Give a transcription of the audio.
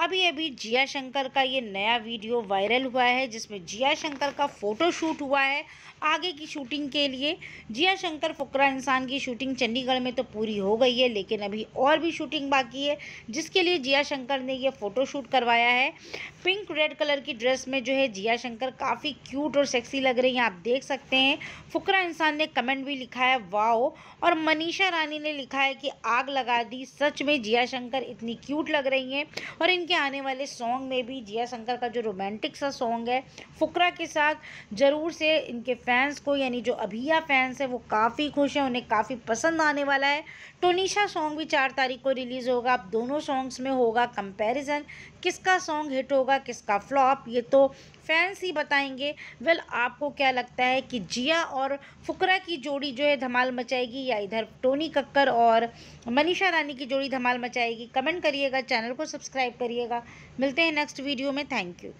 अभी अभी जिया शंकर का ये नया वीडियो वायरल हुआ है जिसमें जिया शंकर का फ़ोटो शूट हुआ है आगे की शूटिंग के लिए जिया शंकर फुकरा इंसान की शूटिंग चंडीगढ़ में तो पूरी हो गई है लेकिन अभी और भी शूटिंग बाकी है जिसके लिए जिया शंकर ने ये फ़ोटो शूट करवाया है पिंक रेड कलर की ड्रेस में जो है जिया शंकर काफ़ी क्यूट और सेक्सी लग रही हैं आप देख सकते हैं फुकरा इंसान ने कमेंट भी लिखा है वाओ और मनीषा रानी ने लिखा है कि आग लगा दी सच में जिया शंकर इतनी क्यूट लग रही हैं और इन फिल्म के आने वाले सॉन्ग में भी जिया शंकर का जो रोमांटिक सा सॉन्ग है फुकरा के साथ ज़रूर से इनके फैंस को यानी जो अभिया फैंस है वो काफ़ी खुश हैं उन्हें काफ़ी पसंद आने वाला है टोनीशा सॉन्ग भी चार तारीख को रिलीज़ होगा अब दोनों सॉन्ग्स में होगा कंपेरिजन किसका सॉन्ग हिट होगा किसका फ्लॉप ये तो फैंस ही बताएंगे वेल आपको क्या लगता है कि जिया और फुकरा की जोड़ी जो है धमाल मचाएगी या इधर टोनी कक्कर और मनीषा रानी की जोड़ी धमाल मचाएगी कमेंट करिएगा चैनल को सब्सक्राइब करिएगा मिलते हैं नेक्स्ट वीडियो में थैंक यू